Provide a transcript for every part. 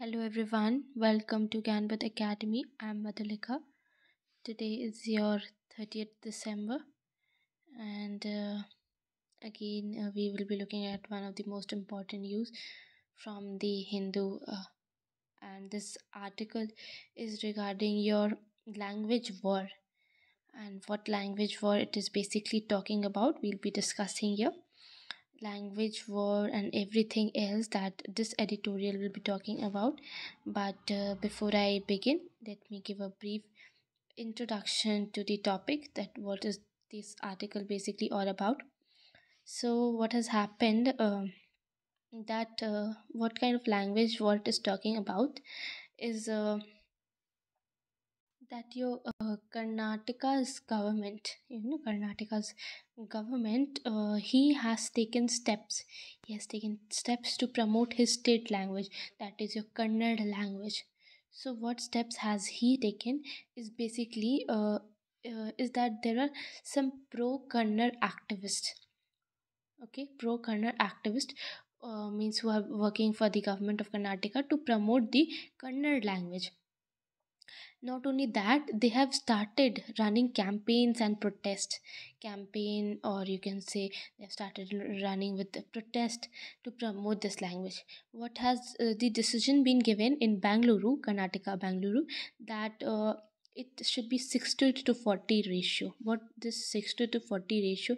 Hello everyone, welcome to Ganbad Academy. I'm Madhulika. Today is your 30th December, and uh, again, uh, we will be looking at one of the most important news from the Hindu. Uh, and this article is regarding your language war and what language war it is basically talking about. We'll be discussing here language war and everything else that this editorial will be talking about but uh, before i begin let me give a brief introduction to the topic that what is this article basically all about so what has happened uh, that uh, what kind of language what is talking about is uh, that your uh, Karnataka's government, you know, Karnataka's government, uh, he has taken steps. He has taken steps to promote his state language, that is your Kannada language. So, what steps has he taken is basically uh, uh is that there are some pro Kannada activists. Okay, pro Kannada activists uh, means who are working for the government of Karnataka to promote the Kannada language not only that they have started running campaigns and protest campaign or you can say they have started running with the protest to promote this language what has uh, the decision been given in bangalore karnataka bangalore that uh, it should be 60 to 40 ratio what this 60 to 40 ratio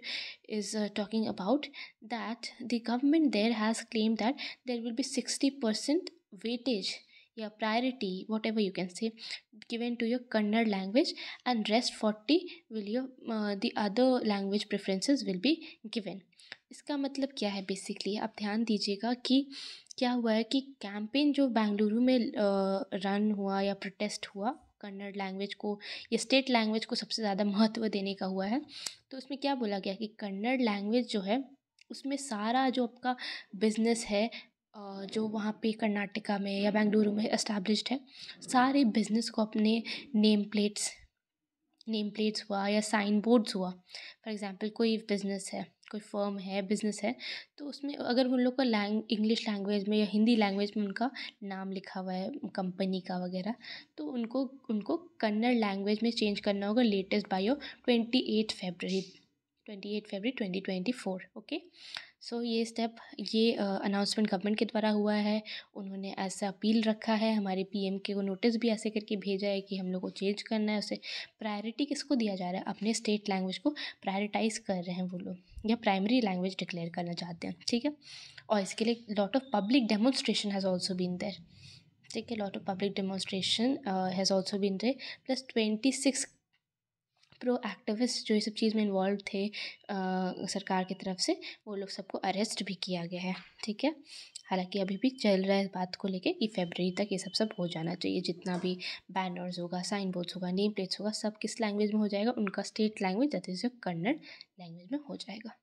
is uh, talking about that the government there has claimed that there will be 60% weightage या priority whatever you can say to to your Kannada language and rest forty will your the other language preferences will be given इसका मतलब क्या है basically आप ध्यान दीजिएगा कि क्या हुआ है कि कैंपेन जो बेंगलुरु में रन uh, हुआ या प्रोटेस्ट हुआ कन्नड़ लैंग्वेज को या स्टेट लैंग्वेज को सबसे ज़्यादा महत्व देने का हुआ है तो उसमें क्या बोला गया कि कन्नड़ लैंग्वेज जो है उसमें सारा जो आपका बिजनेस है जो वहाँ पे कर्नाटका में या बेंगलुरु में इस्टेब्लिश है सारे बिज़नेस को अपने नेम प्लेट्स नेम प्लेट्स हुआ या साइन बोर्ड्स हुआ फॉर एग्ज़ाम्पल कोई बिज़नेस है कोई फर्म है बिज़नेस है तो उसमें अगर उन लोग का लैंग इंग्लिश लैंग्वेज में या हिंदी लैंग्वेज में उनका नाम लिखा हुआ है कंपनी का वगैरह तो उनको उनको कन्नड़ लैंग्वेज में चेंज करना होगा latest by twenty eight February twenty eight February twenty twenty four okay so ये स्टेप ये अनाउंसमेंट गवर्नमेंट के द्वारा हुआ है उन्होंने ऐसा अपील रखा है हमारे पीएम के को नोटिस भी ऐसे करके भेजा है कि हम लोग को चेंज करना है उसे प्रायोरिटी किसको दिया जा रहा है अपने स्टेट लैंग्वेज को प्रायोरिटाइज कर रहे हैं वो लोग या प्राइमरी लैंग्वेज डिक्लेयर करना चाहते हैं ठीक है और इसके लिए lot of public demonstration has also been there ठीक है lot of public demonstration has also been there plus twenty six pro activist जो ये सब चीज़ में इन्वॉल्व थे आ, सरकार की तरफ से वो लोग सबको अरेस्ट भी किया गया है ठीक है हालांकि अभी भी चल रहा है बात को लेके कि फेबररी तक ये सब सब हो जाना चाहिए जितना भी बैनर्स होगा साइन बोर्ड्स होगा नेम प्लेट्स होगा सब किस लैंग्वेज में हो जाएगा उनका state language that is Kannada language में हो जाएगा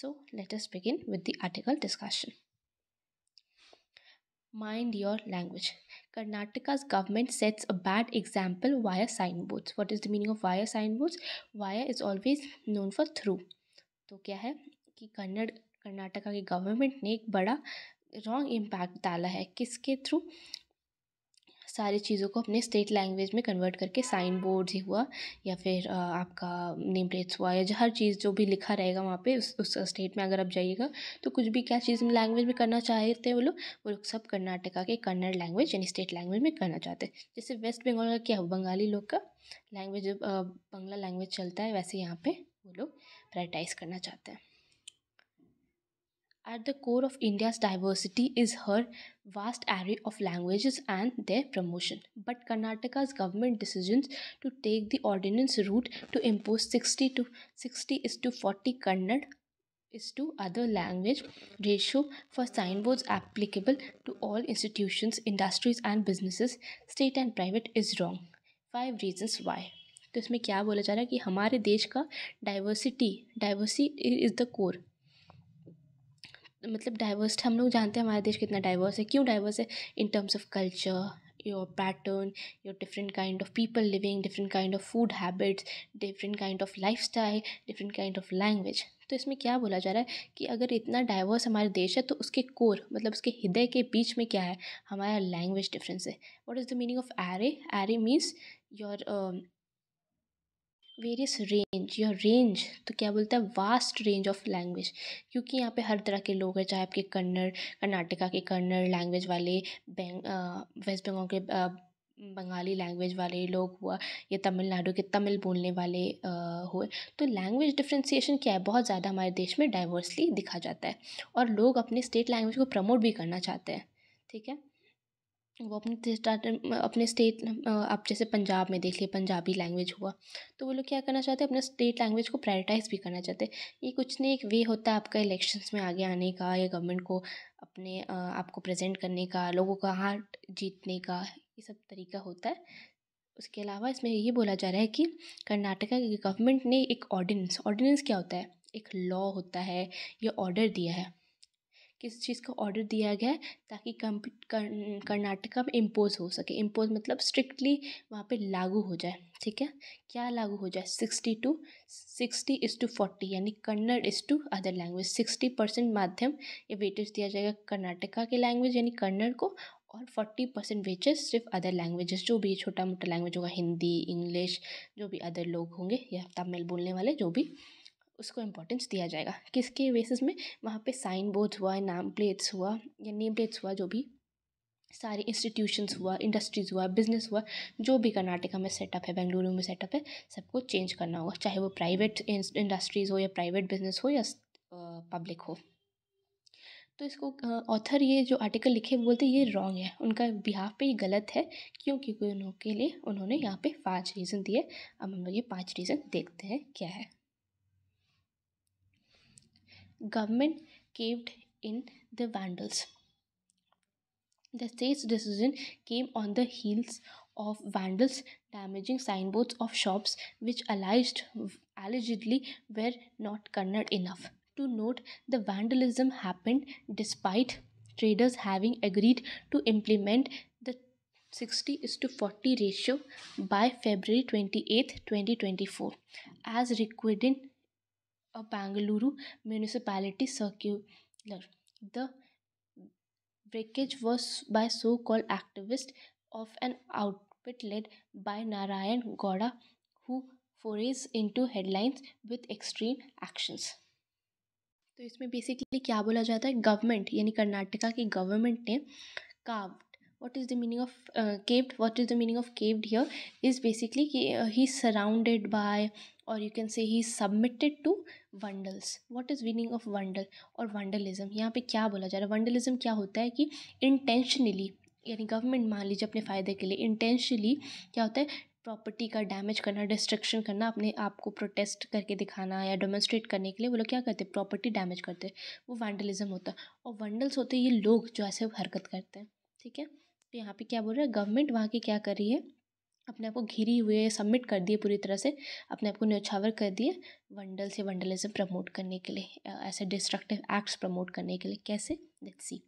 so let us begin with the article discussion mind your language Karnataka's government sets a bad example via signboards. What is the meaning of via signboards? Via is always known for through. तो क्या है कि कन्नड़ कर्नाटका की government ने एक बड़ा wrong impact डाला है किसके थ्रू सारी चीज़ों को अपने स्टेट लैंग्वेज में कन्वर्ट करके साइन बोर्ड ही हुआ या फिर आपका नेम प्लेट्स हुआ या हर चीज़ जो भी लिखा रहेगा वहाँ पे उस उस स्टेट में अगर आप जाइएगा तो कुछ भी क्या चीज़ में लैंग्वेज में करना चाहते हैं वो लोग वो लोग सब कर्नाटका के कन्नड़ लैंग्वेज यानी स्टेट लैंग्वेज में करना चाहते हैं जैसे वेस्ट बंगाल का क्या बंगाली लोग का लैंग्वेज बंगला लैंग्वेज चलता है वैसे यहाँ पर वो लोग प्रायटाइज करना चाहते हैं At the core of India's diversity is her vast array of languages and their promotion. But Karnataka's government decisions to take the ordinance route to impose 60 to 60 is to 40 Kannad is to other language ratio for signboards applicable to all institutions, industries and businesses, state and private is wrong. Five reasons why. तो इसमें क्या बोला जा रहा है कि हमारे देश का diversity diversity is the core मतलब डाइवर्स हम लोग जानते हैं हमारा देश कितना डाइवर्स है क्यों डाइवर्स है in terms of culture your pattern your different kind of people living different kind of food habits different kind of life style different kind of language तो इसमें क्या बोला जा रहा है कि अगर इतना डाइवर्स हमारे देश है तो उसके कोर मतलब उसके हृदय के बीच में क्या है हमारा लैंग्वेज डिफरेंस है what is the meaning of array array means your various range या रेंज तो क्या बोलते हैं वास्ट रेंज ऑफ लैंग्वेज क्योंकि यहाँ पे हर तरह के लोग हैं चाहे आपके कन्नड़ कर्नाटका के कन्नड़ लैंग्वेज वाले बैंग वेस्ट बंगाल के बंगाली लैंग्वेज वाले लोग हुआ या तमिलनाडु के तमिल बोलने वाले हुए तो लैंग्वेज डिफ्रेंसीशन क्या है बहुत ज़्यादा हमारे देश में डाइवर्सली दिखा जाता है और लोग अपने स्टेट लैंग्वेज को प्रमोट भी करना चाहते हैं ठीक है वो अपने स्टार्ट अपने स्टेट आप जैसे पंजाब में देख लिए पंजाबी लैंग्वेज हुआ तो वो लोग क्या करना चाहते हैं अपने स्टेट लैंग्वेज को प्रायोरिटाइज़ भी करना चाहते हैं ये कुछ नहीं एक वे होता है आपका इलेक्शंस में आगे आने का या गवर्नमेंट को अपने आपको प्रेजेंट करने का लोगों का हार्ट जीतने का ये सब तरीका होता है उसके अलावा इसमें ये बोला जा रहा है कि कर्नाटका गवर्नमेंट ने एक ऑर्डिनेंस ऑर्डिनेंस क्या होता है एक लॉ होता है या ऑर्डर दिया है किस चीज़ का ऑर्डर दिया गया है ताकि कर्नाटका में इम्पोज़ हो सके इम्पोज़ मतलब स्ट्रिक्टली वहाँ पे लागू हो जाए ठीक है क्या लागू हो जाए sixty to sixty is to forty यानी Kannada is to other language sixty percent माध्यम या वेटेज दिया जाएगा कर्नाटका के लैंग्वेज यानी कन्नड़ को और फोर्टी परसेंट वेजेस सिर्फ अदर लैंग्वेजेस जो भी छोटा मोटा लैंग्वेज होगा हिंदी इंग्लिश जो भी अदर लोग होंगे या तमिल बोलने वाले जो भी उसको इम्पोर्टेंस दिया जाएगा किसके बेसिस में वहाँ पे साइन बोर्ड हुआ नाम प्लेट्स हुआ या नेम प्लेट्स हुआ जो भी सारे इंस्टीट्यूशंस हुआ इंडस्ट्रीज़ हुआ बिजनेस हुआ जो भी कर्नाटका में सेटअप है बेंगलुरु में सेटअप है सबको चेंज करना होगा चाहे वो प्राइवेट इंडस्ट्रीज़ हो या प्राइवेट बिजनेस हो या पब्लिक हो तो इसको ऑथर ये जो आर्टिकल लिखे बोलते ये रॉन्ग है उनका बिहाफ पे ये गलत है क्यों क्योंकि उनके लिए उन्होंने यहाँ पे पांच रीज़न दिए अब हम लोग ये पांच रीज़न देखते हैं क्या है government caved in the Vandals. The state's decision came on the heels of vandals damaging signboards of shops which alleged, allegedly were not Kannad enough. To note, the vandalism happened despite traders having agreed to implement the 60 is to 40 ratio by February 28, 2024, as required in a Bangalore municipality circular. The breakage was by so called activists of an outfit led by Narayan Gowda, who forays into headlines with extreme actions. तो इसमें basically क्या बोला जाता है government यानी कर्नाटका की government ने काव्ड what is the meaning of uh, caved what is the meaning of caved here is basically he, uh, he's surrounded by और you can say he submitted to vandals what is meaning of vandal और vandalism यहाँ पे क्या बोला जा रहा है वंडलिज्म क्या होता है कि इंटेंशनली यानी गवर्नमेंट मान लीजिए अपने फ़ायदे के लिए इंटेंशनली क्या होता है प्रॉपर्टी का डैमेज करना डिस्ट्रक्शन करना अपने आप को प्रोटेस्ट करके दिखाना या डेमोन्स्ट्रेट करने के लिए वो लोग क्या करते हैं प्रॉपर्टी डैमेज करते हैं वो वैंडलिज्म होता है और वंडल्स होते हैं ये लोग जो ऐसे हरकत करते हैं ठीक है तो यहाँ पे क्या बोल रहा है गवर्नमेंट वहाँ की क्या कर रही है अपने आप को घिरी हुए सबमिट कर दिए पूरी तरह से अपने आप को न्यौछावर कर दिए वंडल से वंडलिज्म प्रमोट करने के लिए ऐसे डिस्ट्रक्टिव एक्ट्स प्रमोट करने के लिए कैसे let's see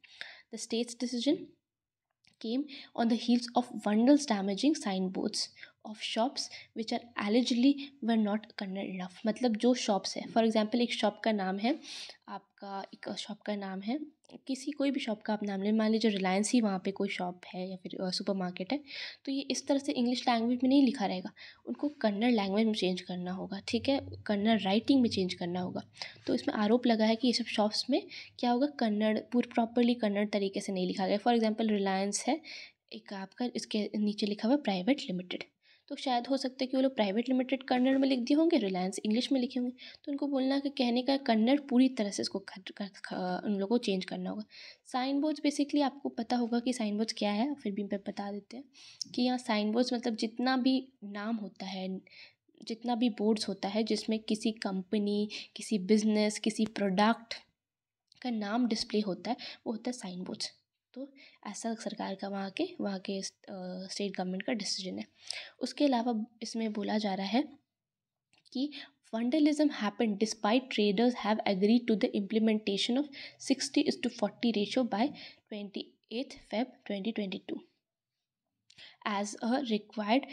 the state's decision came on the heels of vandals damaging sign boards of shops which are allegedly were not Kannada enough मतलब जो शॉप्स है फॉर एग्ज़ाम्पल एक शॉप का नाम है आपका एक शॉप का नाम है किसी कोई भी शॉप का आप नाम लें मान लीजिए रिलायंस ही वहाँ पे कोई शॉप है या फिर सुपर मार्केट है तो ये इस तरह से इंग्लिश लैंग्वेज में नहीं लिखा रहेगा उनको कन्नड़ लैंग्वेज में चेंज करना होगा ठीक है कन्नड़ राइटिंग में चेंज करना होगा तो इसमें आरोप लगा है कि ये सब शॉप्स में क्या होगा कन्नड़ पूरी प्रॉपरली कन्नड़ तरीके से नहीं लिखा गया फॉर एग्ज़ाम्पल रिलायंस है एक आपका इसके नीचे लिखा हुआ प्राइवेट लिमिटेड तो शायद हो सकता है कि वो लोग प्राइवेट लिमिटेड कन्नड़ में लिख दिए होंगे रिलायंस इंग्लिश में लिखे होंगे तो उनको बोलना कि कहने का कन्नड़ पूरी तरह से इसको खर, उन लोगों को चेंज करना होगा साइन बोर्ड्स बेसिकली आपको पता होगा कि साइन बोर्ड्स क्या है फिर भी मैं बता देते हैं कि यहाँ साइन बोर्ड्स मतलब जितना भी नाम होता है जितना भी बोर्ड्स होता है जिसमें किसी कंपनी किसी बिजनेस किसी प्रोडक्ट का नाम डिस्प्ले होता है वो होता है साइन बोर्ड्स तो ऐसा सरकार का वहाँ के वहाँ के स्टेट गवर्नमेंट का डिसीजन है उसके अलावा इसमें बोला जा रहा है कि vandalism happen despite traders have agree to the implementation of sixty is to forty ratio by twenty eighth Feb twenty two as a required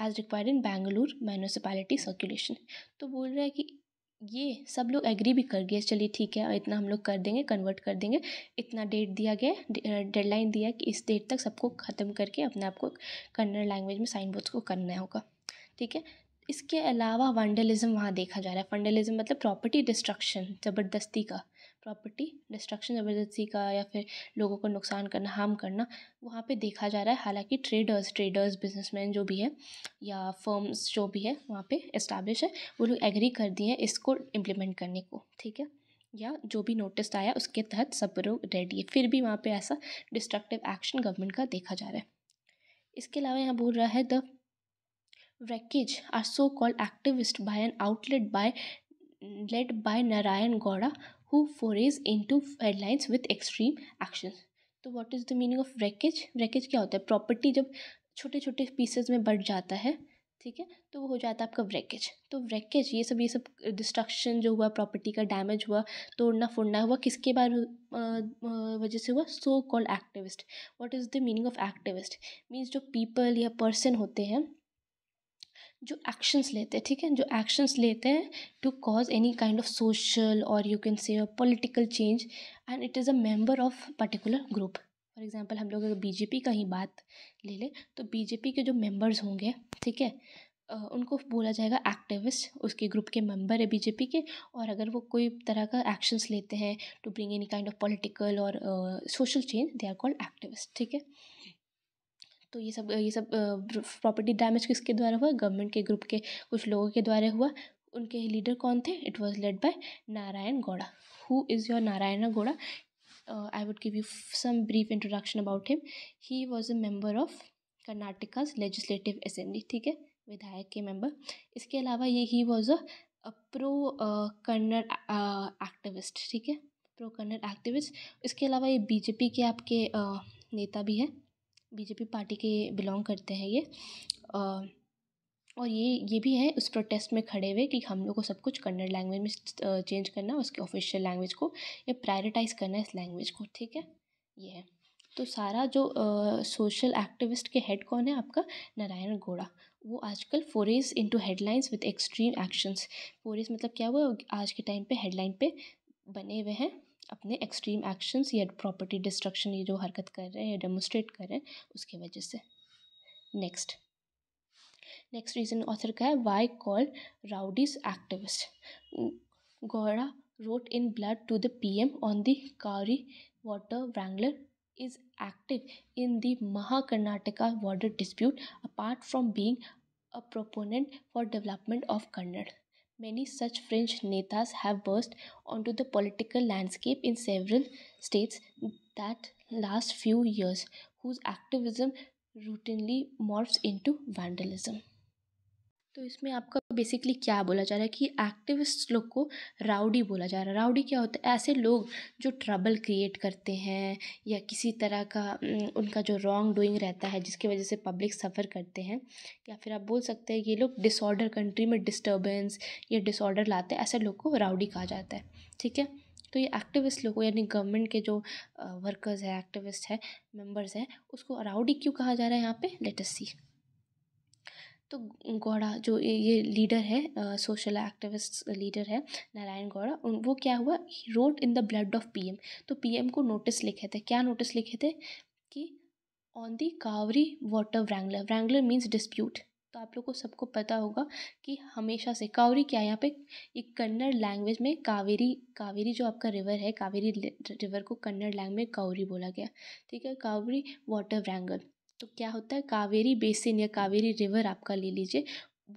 as required in Bengaluru municipality circulation तो बोल रहे हैं कि ये सब लोग एग्री भी कर गए चलिए ठीक है इतना हम लोग कर देंगे कन्वर्ट कर देंगे इतना डेट दिया गया डेडलाइन दिया कि इस डेट तक सबको ख़त्म करके अपने आप को कन्नड़ लैंग्वेज में साइन बोर्ड्स को करना होगा ठीक है इसके अलावा वंडलिज़म वहाँ देखा जा रहा है फंडलिज़म मतलब प्रॉपर्टी डिस्ट्रक्शन ज़बरदस्ती का प्रॉपर्टी डिस्ट्रक्शन ज़बरदस्ती का या फिर लोगों को नुकसान करना हार्म करना वहाँ पे देखा जा रहा है हालांकि ट्रेडर्स ट्रेडर्स बिजनेसमैन जो भी है या फर्म्स जो भी है वहाँ पे इस्टाब्लिश है वो लोग एग्री कर दिए हैं इसको इम्प्लीमेंट करने को ठीक है या जो भी नोटिस आया उसके तहत सब लोग रेडी है फिर भी वहाँ पर ऐसा डिस्ट्रक्टिव एक्शन गवर्नमेंट का देखा जा रहा है इसके अलावा यहाँ बोल रहा है the wreckage are so called activist by an outlet by led by Narayan Gowda who forays into headlines with extreme action तो what is the meaning of wreckage? wreckage क्या होता है प्रॉपर्टी जब छोटे छोटे पीसेज में बढ़ जाता है ठीक है तो वो हो जाता है आपका ब्रेकेज तो ब्रेकेज ये सब ये सब डिस्ट्रक्शन जो हुआ प्रॉपर्टी का डैमेज हुआ तोड़ना फोड़ना हुआ किसके बार वजह से हुआ so called activist what is the meaning of activist means जो पीपल या पर्सन होते हैं जो एक्शंस लेते हैं ठीक है जो एक्शंस लेते हैं to cause any kind of social और you can say political change and it is a member of particular group for example हम लोग अगर बीजेपी का ही बात ले लें तो बीजेपी के जो मेंबर्स होंगे ठीक है उनको बोला जाएगा एक्टिविस्ट उसके ग्रुप के मेंबर है बीजेपी के और अगर वो कोई तरह का एक्शंस लेते हैं to bring any kind of political और social change they are called activist ठीक है तो ये सब ये सब प्रॉपर्टी डैमेज किसके द्वारा हुआ गवर्नमेंट के ग्रुप के कुछ लोगों के द्वारा हुआ उनके लीडर कौन थे it was led by Narayan Gowda who is your Narayan Gowda I would give you some brief introduction about him he was a member of Karnataka's legislative assembly ठीक है विधायक के मेंबर इसके अलावा ये he was a pro Kannada activist ठीक है प्रो कन्नड़ एक्टिविस्ट इसके अलावा ये बीजेपी के आपके uh, नेता भी है बीजेपी पार्टी के बिलोंग करते हैं ये और ये ये भी है उस प्रोटेस्ट में खड़े हुए कि हम लोग को सब कुछ कन्नड़ लैंग्वेज में चेंज करना उसके ऑफिशियल लैंग्वेज को या प्रायोरिटाइज करना इस लैंग्वेज को ठीक है ये है तो सारा जो सोशल एक्टिविस्ट के हेड कौन है आपका नारायण गोड़ा वो आजकल forays into headlines with extreme actions forays मतलब क्या हुआ आज के टाइम पे हेडलाइन पे बने हुए हैं अपने एक्सट्रीम एक्शंस या प्रॉपर्टी डिस्ट्रक्शन ये जो हरकत कर रहे हैं या डेमोस्ट्रेट कर रहे हैं उसकी वजह से नेक्स्ट नेक्स्ट रीजन ऑथर का है why call rowdies activist Gowda wrote in blood to the P M on the Cauvery water wrangler is active in the Mahakarnataka water dispute apart from being a proponent for development of Kannada Many such French netas have burst onto the political landscape in several states that last few years, whose activism routinely morphs into vandalism. तो इसमें आपका basically क्या बोला जा रहा है कि activist लोग को राउडी बोला जा रहा है राउडी क्या होता है ऐसे लोग जो ट्रबल क्रिएट करते हैं या किसी तरह का उनका जो रॉन्ग डूइंग रहता है जिसकी वजह से पब्लिक सफ़र करते हैं या फिर आप बोल सकते हैं ये लोग डिसऑर्डर कंट्री में डिस्टर्बेंस या डिसऑर्डर लाते हैं ऐसे लोग को राउडी कहा जाता है ठीक है तो ये एक्टिविस्ट लोग यानी गवर्नमेंट के जो वर्कर्स है एक्टिविस्ट है मेम्बर्स हैं उसको राउडी क्यों कहा जा रहा है यहाँ पर लेटेस्ट सी तो गौड़ा जो ये लीडर है सोशल एक्टिविस्ट लीडर है नारायण गौड़ा उन वो क्या हुआ he wrote in the blood of PM तो पीएम को नोटिस लिखे थे क्या नोटिस लिखे थे कि on the Cauvery water wrangler wrangler means dispute तो आप लोग को सबको पता होगा कि हमेशा से कावरी क्या है यहाँ पे एक कन्नड़ लैंग्वेज में कावेरी कावेरी जो आपका रिवर है कावेरी रिवर को कन्नड़ लैंग्वेज में कावरी बोला गया ठीक है कावरी वाटर व्रैंगल तो क्या होता है कावेरी बेसिन या कावेरी रिवर आपका ले लीजिए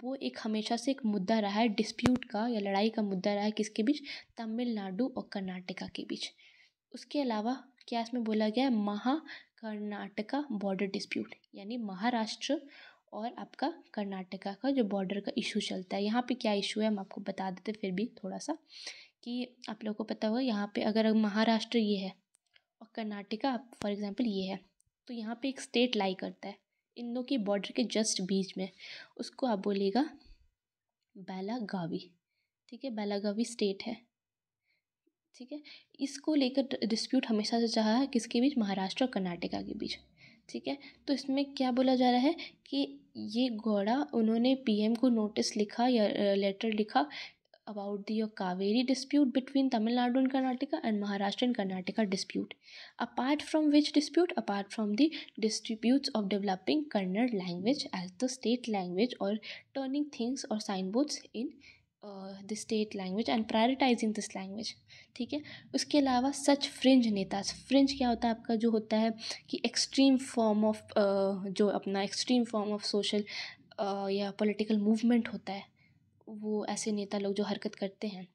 वो एक हमेशा से एक मुद्दा रहा है डिस्प्यूट का या लड़ाई का मुद्दा रहा है किसके बीच तमिलनाडु और कर्नाटका के बीच उसके अलावा क्या इसमें बोला गया है महा कर्नाटका बॉर्डर डिस्प्यूट यानी महाराष्ट्र और आपका कर्नाटका का जो बॉर्डर का इशू चलता है यहाँ पे क्या इशू है हम आपको बता देते फिर भी थोड़ा सा कि आप लोगों को पता होगा यहाँ पे अगर महाराष्ट्र ये है और कर्नाटका फॉर एग्जांपल ये है तो यहाँ पे एक स्टेट लाई करता है इन दो की बॉर्डर के जस्ट बीच में उसको आप बोलेगा बेलागावी ठीक है बेलागावी स्टेट है ठीक है इसको लेकर डिस्प्यूट हमेशा से चाह है किसके बीच महाराष्ट्र और कर्नाटका के बीच ठीक है तो इसमें क्या बोला जा रहा है कि ये घोड़ा उन्होंने पीएम को नोटिस लिखा या लेटर लिखा about the Kaveri dispute between Tamil Nadu and Karnataka and Maharashtra and Karnataka dispute apart from which dispute apart from the distribute of developing Kannada language as the state language और टर्निंग थिंग्स और sign boards in the state language and prioritising this language ठीक है उसके अलावा सच fringe नेता fringe क्या होता है आपका जो होता है कि एक्सट्रीम फॉर्म ऑफ जो अपना एक्सट्रीम फॉर्म ऑफ सोशल या पोलिटिकल मूवमेंट होता है वो ऐसे नेता लोग जो हरकत करते हैं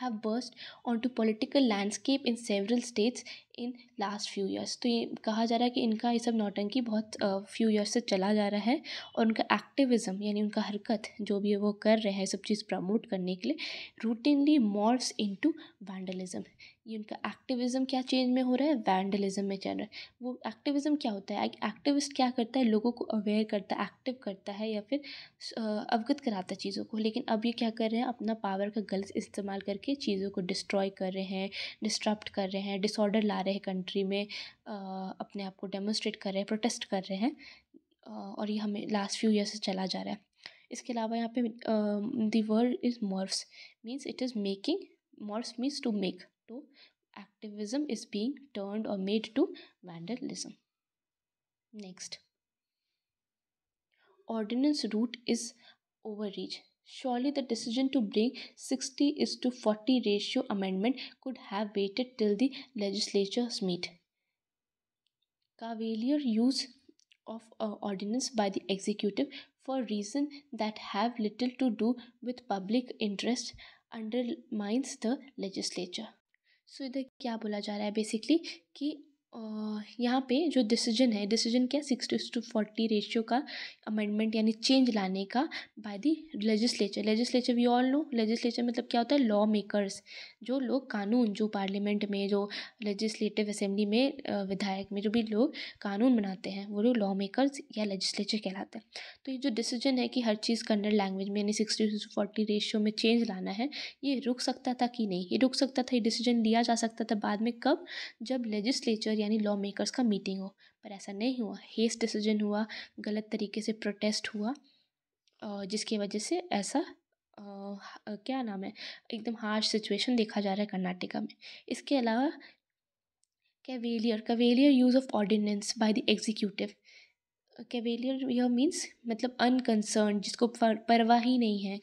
have burst on to political landscape in several states in last few years तो ये कहा जा रहा है कि इनका ये सब नौटंकी बहुत फ्यू ईयर्स से चला जा रहा है और उनका एक्टिविज़म यानी उनका हरकत जो भी है वो कर रहे हैं सब चीज़ प्रमोट करने के लिए रूटीनली इन इनटू वैंडलिज्म ये उनका एक्टिविज़म क्या चेंज में हो रहा है वैंडलिज्म में चल रहा है वो एक्टिविज़म क्या होता है एक्टिविस्ट क्या करता है लोगों को अवेयर करता है एक्टिव करता है या फिर अवगत कराता है चीज़ों को लेकिन अब ये क्या कर रहे हैं अपना पावर का गलत इस्तेमाल करके चीज़ों को डिस्ट्रॉय कर रहे हैं डिस्ट्रप्ट कर रहे हैं डिसऑर्डर ला रहे हैं कंट्री में अपने आप को डेमोस्ट्रेट कर रहे हैं प्रोटेस्ट कर रहे हैं और ये हमें लास्ट फ्यू ईयर से चला जा रहा है इसके अलावा यहाँ पे the world is morphs means it is making morphs means to make to activism is being turn और made to vandalism next ordinance route is overreach Surely the decision to bring 60 is to 40 ratio amendment could have waited till the legislature's meet. Cavalier use of uh, ordinance by the executive for reasons that have little to do with public interest undermines the legislature. so, इधर क्या बोला जा रहा है कि यहाँ पे जो डिसीजन है डिसीजन क्या सिक्सटी टू फोर्टी रेशियो का अमेंडमेंट यानी चेंज लाने का by the legislature legislature we all know legislature मतलब क्या होता है लॉ मेकर्स जो लोग कानून जो पार्लियामेंट में जो लेजिस्लेटिव असेंबली में विधायक में जो भी लोग कानून बनाते हैं वो लोग लॉ मेकर्स या लेजिस्लेचर कहलाते हैं तो ये जो डिसीजन है कि हर चीज़ कन्नड़ लैंग्वेज में यानी सिक्सटी टू फोर्टी रेशियो में चेंज लाना है ये रुक सकता था कि नहीं ये रुक सकता था ये डिसीजन लिया जा सकता था बाद में कब जब लेजिस्लेचर यानी लॉ मेकर्स का मीटिंग हो पर ऐसा नहीं हुआ हेस्ट डिसीजन हुआ गलत तरीके से प्रोटेस्ट हुआ जिसकी वजह से ऐसा आ, क्या नाम है एकदम हार्श सिचुएशन देखा जा रहा है कर्नाटका में इसके अलावा cavalier cavalier use of ordinance by the executive cavalier यह मींस मतलब अनकंसर्न जिसको परवाह ही नहीं है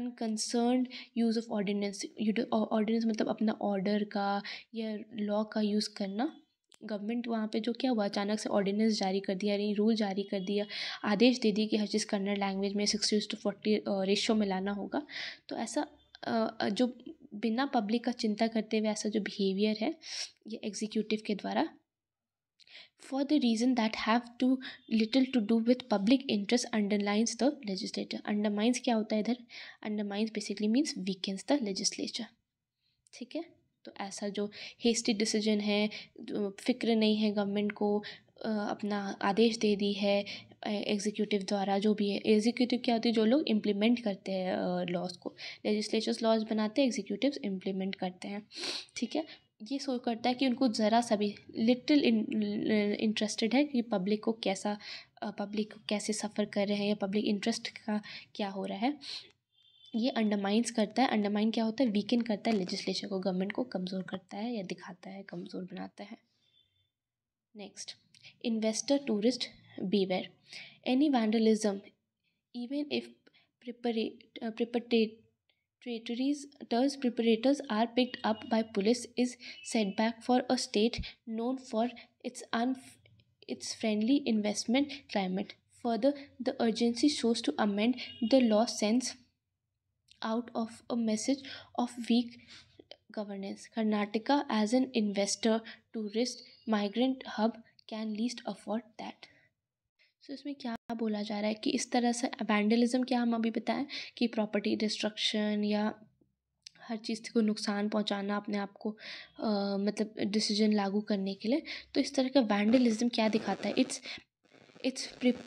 unconcern use of ordinance ordinance मतलब अपना ऑर्डर का या लॉ का यूज़ करना गवर्नमेंट वहाँ पे जो क्या हुआ अचानक से ऑर्डिनेंस जारी कर दिया यानी रूल जारी कर दिया आदेश दे दिया कि हर चीज़ कन्नड़ लैंग्वेज में सिक्सटी टू फोर्टी रेशो में लाना होगा तो ऐसा जो बिना पब्लिक का चिंता करते हुए ऐसा जो बिहेवियर है ये एग्जीक्यूटिव के द्वारा for the reason that have to little to do with public interest underlines the legislator undermines क्या होता है इधर undermines basically means weakens the legislature ठीक है तो ऐसा जो हेस्टी डिसीजन है फ़िक्र नहीं है गवर्नमेंट को अपना आदेश दे दी है एग्जीक्यूटिव द्वारा जो भी है एग्जीक्यूटिव क्या होती है जो लोग इम्प्लीमेंट करते हैं लॉज को लेजिस्लेचर्स लॉज बनाते हैं एग्जीक्यूटिव इम्प्लीमेंट करते हैं ठीक है ये सो करता है कि उनको ज़रा सा भी लिटिल इंटरेस्टेड है कि पब्लिक को कैसा पब्लिक कैसे सफ़र कर रहे हैं या पब्लिक इंटरेस्ट का क्या हो रहा है ये अंडरमाइंस करता है अंडरमाइन क्या होता है वीकेंड करता है लेजिस्लेशन को गवर्नमेंट को कमज़ोर करता है या दिखाता है कमज़ोर बनाता है next investor tourist beware any vandalism even if perpetrators टर्स perpetrators are picked up by police is setback for a state known for its un its friendly investment climate for the urgency shows to amend the law sense out of a message of weak governance. Karnataka, as an investor, tourist, migrant hub, can least afford that. So इसमें क्या बोला जा रहा है कि इस तरह से वैंडलिज्म क्या हम अभी बताएं कि प्रॉपर्टी डिस्ट्रक्शन या हर चीज़ को नुकसान पहुंचाना अपने आप को मतलब डिसीजन लागू करने के लिए तो इस तरह का वैंडलिज्म क्या दिखाता है इट्स इट्स प्रिप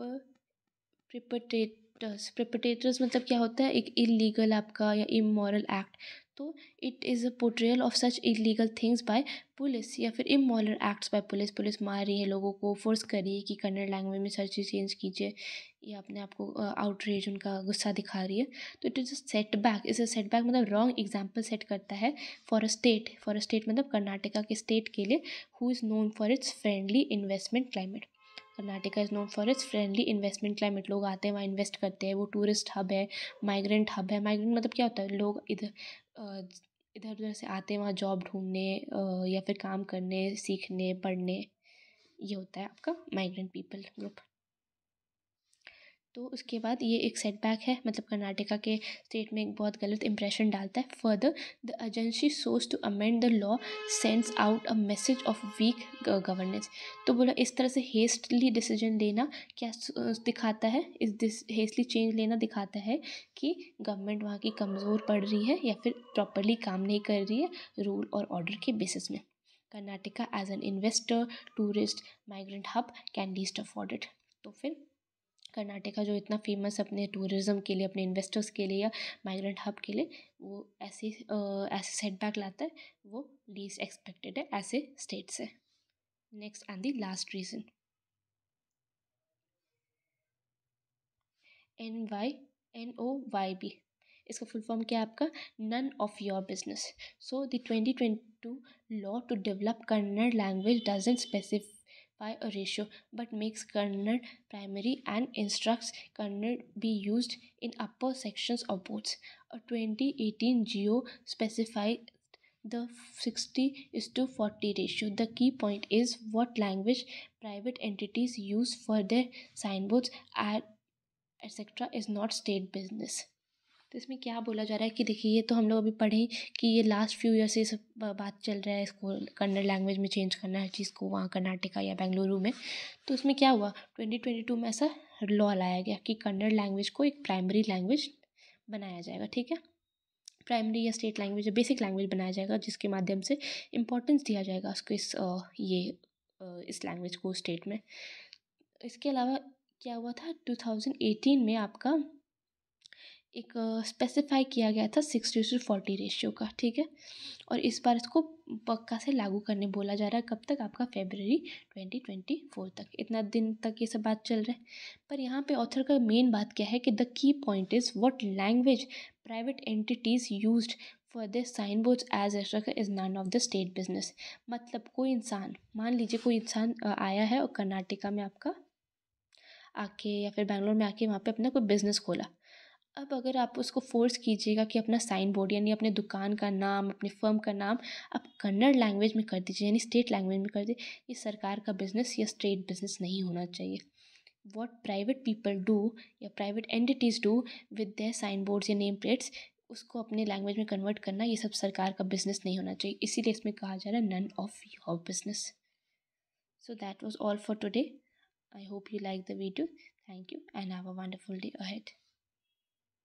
प्रिपटेट प्रपटेटर्स प्रेपरेटर्स मतलब क्या होता है एक इलीगल आपका या इमोरल एक्ट तो it is a portrayal of such illegal things by police या फिर immoral acts by police police मार रही है लोगों को फोर्स कर रही है कि कन्नड़ लैंग्वेज में सारी चीज़ चेंज कीजिए या अपने आपको आउटरीच उनका गुस्सा दिखा रही है तो it is a setback is a setback मतलब रॉन्ग एग्जाम्पल सेट करता है for a state for a state मतलब कर्नाटका के स्टेट के लिए who is known for its friendly investment climate Karnataka is not for its friendly investment climate लोग आते हैं वहाँ इन्वेस्ट करते हैं वो टूरिस्ट हब है माइग्रेंट हब है माइग्रेंट मतलब क्या होता है लोग इधर इधर उधर से आते हैं वहाँ जॉब ढूंढने या फिर काम करने सीखने पढ़ने ये होता है आपका माइग्रेंट पीपल ग्रुप तो उसके बाद ये एक सेटबैक है मतलब कर्नाटका के स्टेट में एक बहुत गलत इंप्रेशन डालता है further the agency source to amend the law sends out a message of weak governance तो बोला इस तरह से हेस्टली डिसीजन लेना क्या दिखाता है इस दिस हेस्टली चेंज लेना दिखाता है कि गवर्नमेंट वहाँ की कमज़ोर पड़ रही है या फिर प्रॉपरली काम नहीं कर रही है रूल और ऑर्डर के बेसिस में Karnataka as an investor tourist migrant hub can least afford it तो फिर कर्नाटका जो इतना फेमस अपने टूरिज़्म के लिए अपने इन्वेस्टर्स के लिए या माइग्रेंट हब के लिए वो ऐसी ऐसे सेटबैक लाता है वो लीस्ट एक्सपेक्टेड है ऐसे स्टेट से next and the last reason N Y N O Y B इसका फुल फॉर्म क्या है आपका none of your business so the twenty twenty two law to develop Kannada language doesn't specific by a ratio but makes Kannada primary and instructs Kannada be used in upper sections of boards. A 2018 GEO specified the 60 is to 40 ratio. The key point is what language private entities use for their signboards, etc. is not state business. तो इसमें क्या बोला जा रहा है कि देखिए ये तो हम लोग अभी पढ़े कि ये लास्ट फ्यू ईयर से सब बात चल रहा है इसको कन्नड़ लैंग्वेज में चेंज करना है चीज़ को वहाँ कर्नाटका या बेंगलुरु में तो उसमें क्या हुआ ट्वेंटी ट्वेंटी टू में ऐसा लॉ लाया गया कि कन्नड़ लैंग्वेज को एक प्राइमरी लैंग्वेज बनाया जाएगा ठीक है प्राइमरी या स्टेट लैंग्वेज या बेसिक लैंग्वेज बनाया जाएगा जिसके माध्यम से इम्पोर्टेंस दिया जाएगा उसको इस ये इस लैंग्वेज को स्टेट में इसके अलावा क्या हुआ था 2018 में आपका एक स्पेसिफाई किया गया था सिक्सटी टू फोर्टी रेशियो का ठीक है और इस बार इसको पक्का से लागू करने बोला जा रहा है कब तक आपका फेबररी ट्वेंटी ट्वेंटी फोर तक इतना दिन तक ये सब बात चल रहा है पर यहाँ पे ऑथर का मेन बात क्या है कि the key point is what language private entities use for the sign board as एस्ट्रक is none of the state business मतलब कोई इंसान मान लीजिए कोई इंसान आया है और कर्नाटका में आपका आके या फिर बैंगलोर में आके वहाँ पे अपना कोई बिज़नेस खोला अब अगर आप उसको फोर्स कीजिएगा कि अपना साइन बोर्ड यानी अपने दुकान का नाम अपने फर्म का नाम आप कन्नड़ लैंग्वेज में कर दीजिए यानी स्टेट लैंग्वेज में कर दीजिए ये सरकार का बिजनेस या स्टेट बिजनेस नहीं होना चाहिए वॉट प्राइवेट पीपल डू या private entities do with the sign boards या नेम प्लेट्स उसको अपने लैंग्वेज में कन्वर्ट करना ये सब सरकार का बिजनेस नहीं होना चाहिए इसीलिए इसमें कहा जा रहा है none of your business so that was all for today I hope you like the video thank you and have a wonderful day ahead